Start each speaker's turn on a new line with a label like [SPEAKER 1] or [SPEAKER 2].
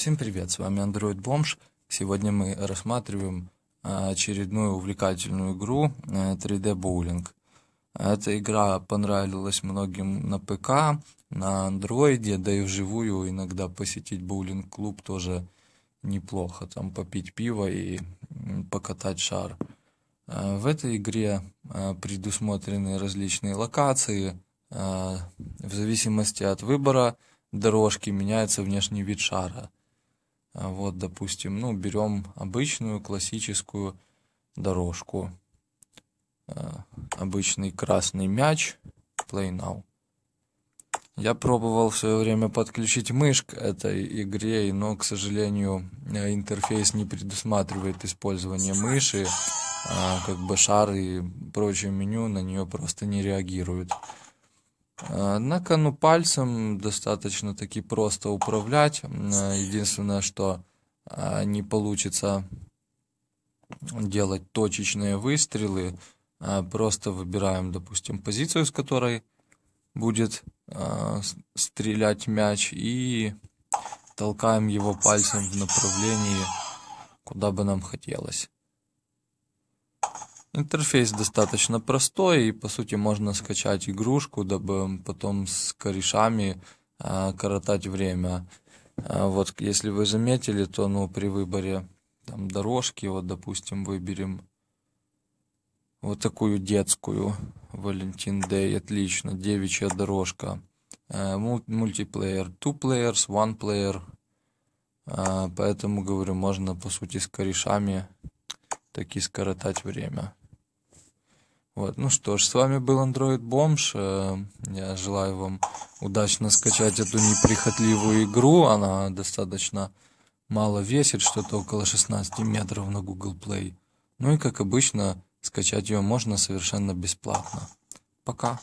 [SPEAKER 1] Всем привет, с вами Android Бомж. Сегодня мы рассматриваем а, очередную увлекательную игру 3D а, Bowling. Эта игра понравилась многим на ПК, на Android да и вживую иногда посетить боулинг-клуб тоже неплохо. Там попить пиво и покатать шар. А, в этой игре предусмотрены различные локации. В зависимости от выбора дорожки меняется внешний вид шара – а вот, допустим, ну, берем обычную классическую дорожку. Э, обычный красный мяч, play now. Я пробовал в свое время подключить мышь к этой игре, но, к сожалению, э, интерфейс не предусматривает использование мыши, а как бы шары и прочее меню на нее просто не реагируют. Однако, ну, пальцем достаточно таки просто управлять. Единственное, что а, не получится делать точечные выстрелы. А, просто выбираем, допустим, позицию, с которой будет а, стрелять мяч и толкаем его пальцем в направлении, куда бы нам хотелось. Интерфейс достаточно простой, и по сути можно скачать игрушку, дабы потом с корешами э, коротать время. Э, вот если вы заметили, то ну, при выборе там, дорожки, вот допустим, выберем вот такую детскую Валентин Дэй, отлично, девичья дорожка. Э, мультиплеер, two players, one player, э, поэтому говорю, можно по сути с корешами таки скоротать время. Вот. Ну что ж, с вами был Android Бомж. Э, я желаю вам удачно скачать эту неприхотливую игру. Она достаточно мало весит, что-то около 16 метров на Google Play. Ну и как обычно, скачать ее можно совершенно бесплатно. Пока.